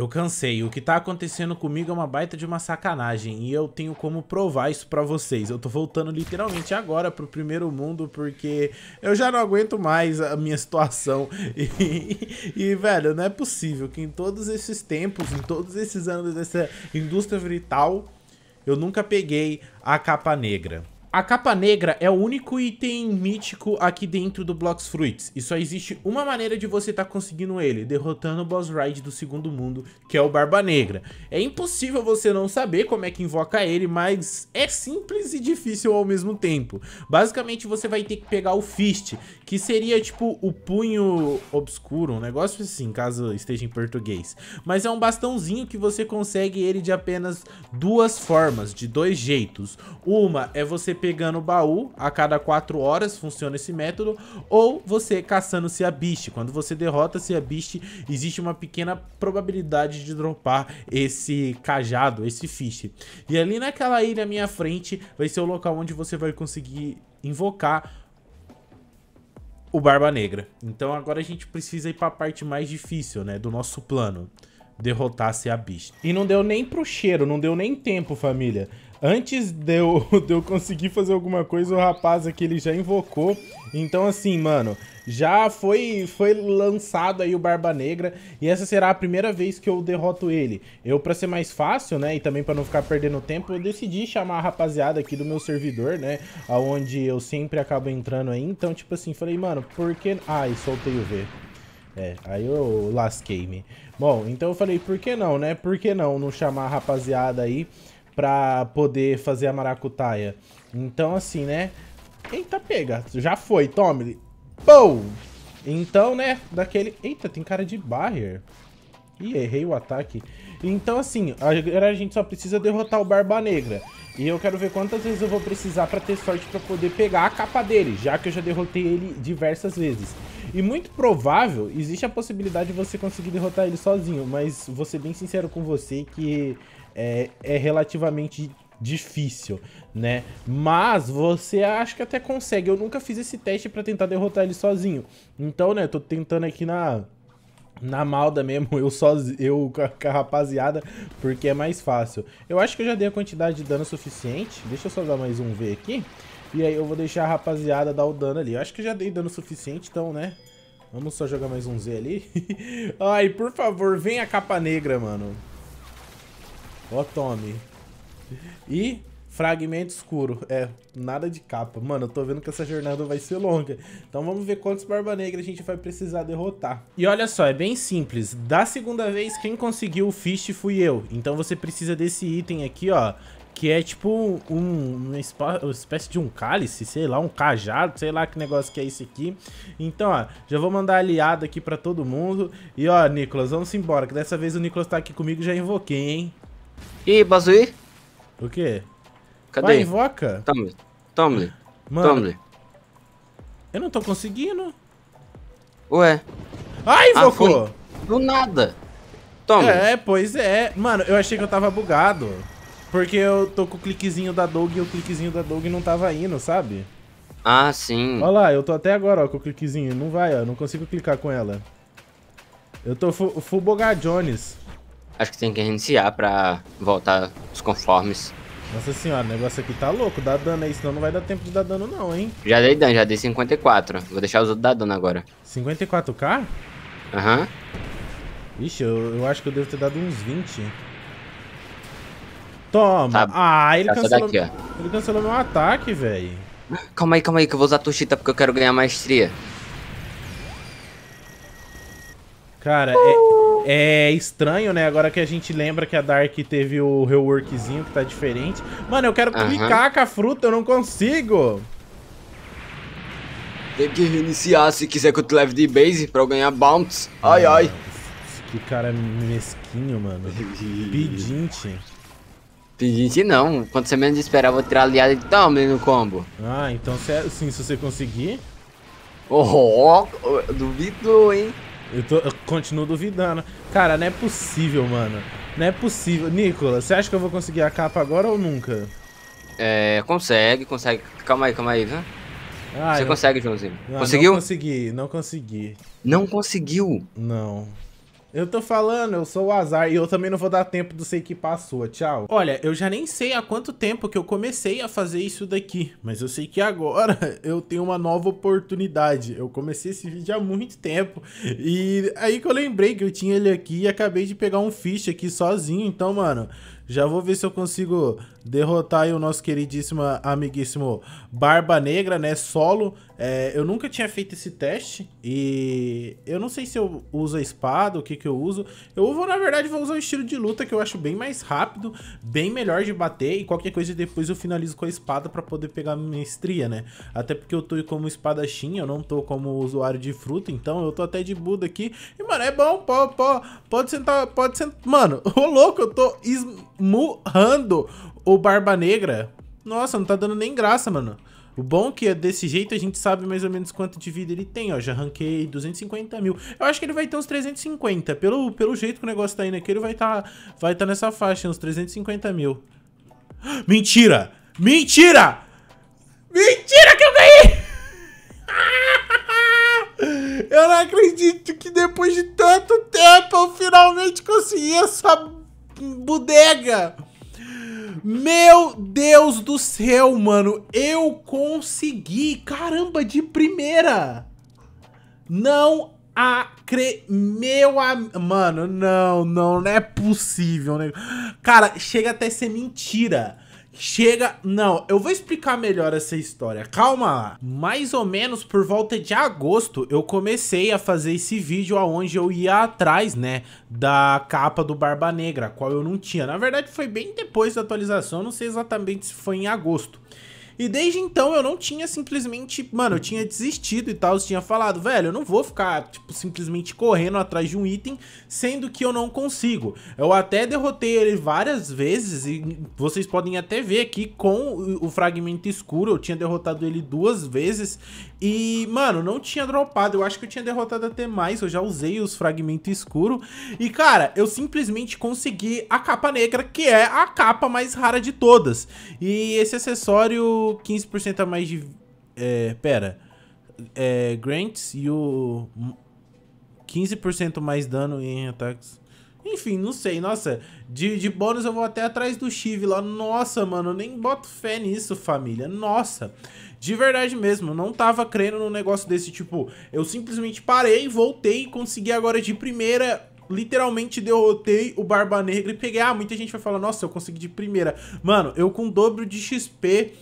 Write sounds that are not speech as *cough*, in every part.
Eu cansei. O que tá acontecendo comigo é uma baita de uma sacanagem e eu tenho como provar isso pra vocês. Eu tô voltando literalmente agora pro primeiro mundo porque eu já não aguento mais a minha situação. *laughs* E, e velho, não é possível que em todos esses tempos, em todos esses anos dessa indústria vital, eu nunca peguei a capa negra. A capa negra é o único item mítico aqui dentro do Blocks Fruits, e só existe uma maneira de você estar tá conseguindo ele, derrotando o boss ride do segundo mundo, que é o Barba Negra. É impossível você não saber como é que invoca ele, mas é simples e difícil ao mesmo tempo. Basicamente você vai ter que pegar o Fist, que seria tipo o punho obscuro, um negócio assim, caso esteja em português. Mas é um bastãozinho que você consegue ele de apenas duas formas, de dois jeitos. Uma é você pegando o baú a cada 4 horas, funciona esse método, ou você caçando Sea Beast. Quando você derrota Sea Beast, existe uma pequena probabilidade de dropar esse cajado, esse fish. E ali naquela ilha à minha frente vai ser o local onde você vai conseguir invocar o Barba Negra. Então agora a gente precisa ir para a parte mais difícil, né, do nosso plano derrotasse a bicha. E não deu nem pro cheiro, não deu nem tempo, família antes de eu, *laughs* de eu conseguir fazer alguma coisa, o rapaz aqui ele já invocou. Então, assim, mano, já foi, foi lançado aí o Barba Negra e essa será a primeira vez que eu derroto ele. Eu, pra ser mais fácil, né, e também pra não ficar perdendo tempo, eu decidi chamar a rapaziada aqui do meu servidor, né, aonde eu sempre acabo entrando aí. Então, tipo assim, falei, mano, por que... Ai, soltei o V. É, aí eu lasquei-me. Bom, então eu falei, por que não, né? Por que não não chamar a rapaziada aí pra poder fazer a maracutaia. Então, assim, né? Eita, pega. Já foi, tome. Pou! Então, né, daquele... Eita, tem cara de barrier. Ih, errei o ataque. Então, assim, agora a gente só precisa derrotar o Barba Negra. E eu quero ver quantas vezes eu vou precisar pra ter sorte pra poder pegar a capa dele, já que eu já derrotei ele diversas vezes. E muito provável, existe a possibilidade de você conseguir derrotar ele sozinho, mas vou ser bem sincero com você que é, é relativamente difícil, né? Mas você acha que até consegue. Eu nunca fiz esse teste para tentar derrotar ele sozinho. Então, né, tô tentando aqui na na malda mesmo, *laughs* eu sozinho, eu com a rapaziada, porque é mais fácil. Eu acho que eu já dei a quantidade de dano suficiente. Deixa eu só dar mais um V aqui. E aí eu vou deixar a rapaziada dar o dano ali. Eu acho que já dei dano suficiente, então, né? Vamos só jogar mais um Z ali. *laughs* Ai, por favor, vem a capa negra, mano. Ó, tome. E fragmento escuro. É, nada de capa. Mano, eu tô vendo que essa jornada vai ser longa. Então vamos ver quantos Barba Negra a gente vai precisar derrotar. E olha só, é bem simples. Da segunda vez, quem conseguiu o Fish fui eu. Então você precisa desse item aqui, ó, que é tipo um, uma espécie de um cálice, sei lá, um cajado, sei lá que negócio que é esse aqui. Então, ó, já vou mandar aliado aqui pra todo mundo. E ó, Nicolas, vamos embora, que dessa vez o Nicolas tá aqui comigo já invoquei, hein? E Bazuí? O quê? Cadê? Vai, invoca. Tome, tome, Mano, tome. Eu não tô conseguindo. Ué. Ah, ah invocou! Ah, Do nada. Tome. É, pois é. Mano, eu achei que eu tava bugado. Porque eu tô com o cliquezinho da Dog e o cliquezinho da Dog não tava indo, sabe? Ah, sim. Olha lá, eu tô até agora ó, com o cliquezinho. Não vai, ó. Não consigo clicar com ela. Eu tô full Fubogar Jones. Acho que tem que reiniciar pra voltar os conformes. Nossa senhora, o negócio aqui tá louco. Dá dano aí, senão não vai dar tempo de dar dano não, hein? Já dei dano, já dei 54. Vou deixar os outros dar dano agora. 54k? Aham. Uhum. Ixi, eu, eu acho que eu devo ter dado uns 20. Toma. Sabe? Ah, ele cancelou, daqui, ele cancelou meu ataque, velho. Calma aí, calma aí, que eu vou usar a Tushita porque eu quero ganhar maestria. Cara, uh! é, é, estranho, né? Agora que a gente lembra que a Dark teve o reworkzinho que tá diferente. Mano, eu quero uh -huh. clicar com a fruta, eu não consigo. Tem que reiniciar se quiser que eu te leve de base pra eu ganhar bounce. Ai, ai. Que cara mesquinho, mano. *laughs* Pedinte. Pedinte não. Quando você menos esperar, eu vou tirar a aliada e toma no combo. Ah, então é- se, se você conseguir... Oh, oh, duvidou, hein? Eu, tô, eu continuo duvidando. Cara, não é possível, mano. Não é possível. Nicolas, você acha que eu vou conseguir a capa agora ou nunca? É, consegue, consegue. Calma aí, calma aí, viu? Ah, você eu... consegue, Joãozinho. Ah, Conseguiu? Não consegui, não consegui. Não conseguiu? Não. Eu tô falando, eu sou o azar e eu também não vou dar tempo do sei que passou, tchau. Olha, eu já nem sei há quanto tempo que eu comecei a fazer isso daqui, mas eu sei que agora *laughs* eu tenho uma nova oportunidade. Eu comecei esse vídeo há muito tempo e aí que eu lembrei que eu tinha ele aqui e acabei de pegar um fish aqui sozinho, então, mano... Já vou ver se eu consigo derrotar o nosso queridíssimo, amiguíssimo Barba Negra, né? Solo. É, eu nunca tinha feito esse teste e eu não sei se eu uso a espada, o que que eu uso. Eu vou, na verdade, vou usar um estilo de luta que eu acho bem mais rápido, bem melhor de bater e qualquer coisa depois eu finalizo com a espada pra poder pegar a estria, né? Até porque eu tô como espadachim, eu não tô como usuário de fruta, então eu tô até de Buda aqui. E, mano, é bom, pô, pô, pode sentar, pode sentar. Mano, *laughs* ô louco, eu tô murrando o Barba Negra. Nossa, não tá dando nem graça, mano. O bom é que é desse jeito a gente sabe mais ou menos quanto de vida ele tem, ó. Já ranquei 250 mil. Eu acho que ele vai ter uns 350. Pelo, pelo jeito que o negócio tá indo aqui, ele vai tá, vai tá nessa faixa, uns 350 mil. *gasps* Mentira! Mentira! Mentira que eu ganhei! *laughs* Eu não acredito que depois de tanto tempo eu finalmente consegui essa bodega. Meu Deus do céu, mano. Eu consegui. Caramba, de primeira. Não cre, Meu am... Mano, não, não, não é possível. Né? Cara, chega até a ser mentira. Chega, não, eu vou explicar melhor essa história, calma lá. Mais ou menos por volta de agosto, eu comecei a fazer esse vídeo aonde eu ia atrás, né, da capa do Barba Negra, qual eu não tinha. Na verdade foi bem depois da atualização, não sei exatamente se foi em agosto. E desde então eu não tinha simplesmente, mano, eu tinha desistido e tal, eu tinha falado, velho, eu não vou ficar, tipo, simplesmente correndo atrás de um item, sendo que eu não consigo. Eu até derrotei ele várias vezes e vocês podem até ver aqui com o fragmento escuro, eu tinha derrotado ele duas vezes e, mano, não tinha dropado, eu acho que eu tinha derrotado até mais, eu já usei os fragmentos escuro e, cara, eu simplesmente consegui a capa negra, que é a capa mais rara de todas. E esse acessório 15% a mais de. É, pera. É, grants e o. 15% mais dano em ataques. Enfim, não sei. Nossa, de, de bônus eu vou até atrás do Chive lá. Nossa, mano, nem boto fé nisso, família. Nossa, de verdade mesmo. Não tava crendo num negócio desse tipo. Eu simplesmente parei, voltei e consegui agora de primeira literalmente derrotei o Barba Negra e peguei. Ah, muita gente vai falar, nossa, eu consegui de primeira. Mano, eu com dobro de XP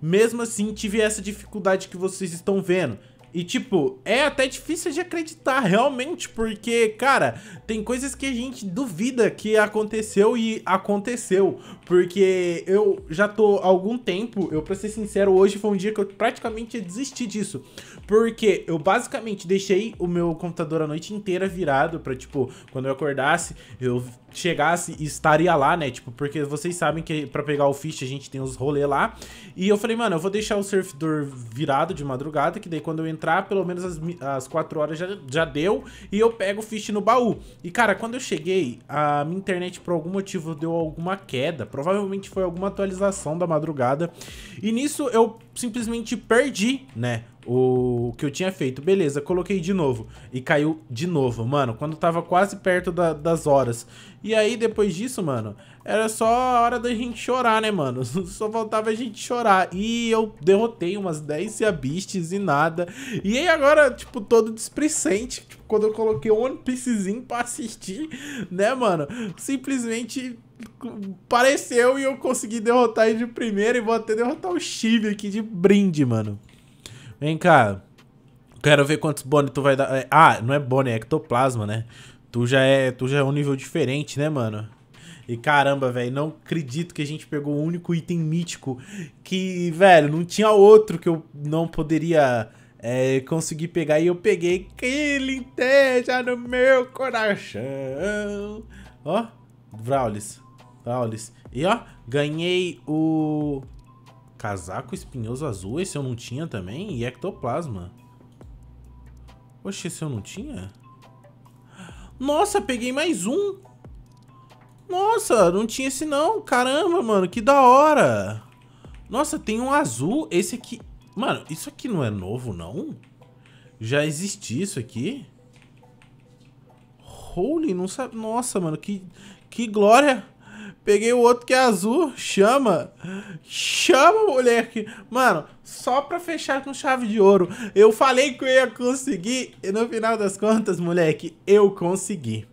mesmo assim tive essa dificuldade que vocês estão vendo. E, tipo, é até difícil de acreditar realmente, porque, cara, tem coisas que a gente duvida que aconteceu e aconteceu. Porque eu já tô há algum tempo, eu pra ser sincero, hoje foi um dia que eu praticamente desisti disso. Porque eu basicamente deixei o meu computador a noite inteira virado pra, tipo, quando eu acordasse, eu chegasse e estaria lá, né? Tipo, porque vocês sabem que pra pegar o Fish a gente tem os rolê lá. E eu falei, mano, eu vou deixar o servidor virado de madrugada, que daí quando eu entrar entrar, pelo menos as, as 4 horas já, já deu, e eu pego o fish no baú. E, cara, quando eu cheguei, a minha internet, por algum motivo, deu alguma queda, provavelmente foi alguma atualização da madrugada, e nisso eu simplesmente perdi, né, o o que eu tinha feito. Beleza, coloquei de novo. E caiu de novo, mano. Quando tava quase perto da, das horas. E aí, depois disso, mano, era só a hora da gente chorar, né, mano? *laughs* Só faltava a gente chorar. E eu derrotei umas 10 abistes e nada. E aí agora, tipo, todo desprecente. Tipo, quando eu coloquei One Piecezinho pra assistir, né, mano? Simplesmente pareceu e eu consegui derrotar ele de primeira e vou até derrotar o Chive aqui de brinde, mano. Vem cá. Quero ver quantos bone tu vai dar. É, ah, não é bone, é ectoplasma, né? Tu já é, tu já é um nível diferente, né, mano? E caramba, velho, não acredito que a gente pegou o único item mítico que, velho, não tinha outro que eu não poderia é, conseguir pegar. E eu peguei ele inteja no meu coração. Ó, Vraulis. Vraulis. E ó, ganhei o casaco espinhoso azul. Esse eu não tinha também. E ectoplasma. Oxe, esse eu não tinha? Nossa, peguei mais um. Nossa, não tinha esse não. Caramba, mano, que da hora. Nossa, tem um azul. Esse aqui... Mano, isso aqui não é novo, não? Já existia isso aqui? Holy, não sabe... Nossa, mano, que, que glória. Peguei o outro que é azul, chama. Chama, moleque. Mano, só pra fechar com chave de ouro. Eu falei que eu ia conseguir e no final das contas, moleque, eu consegui.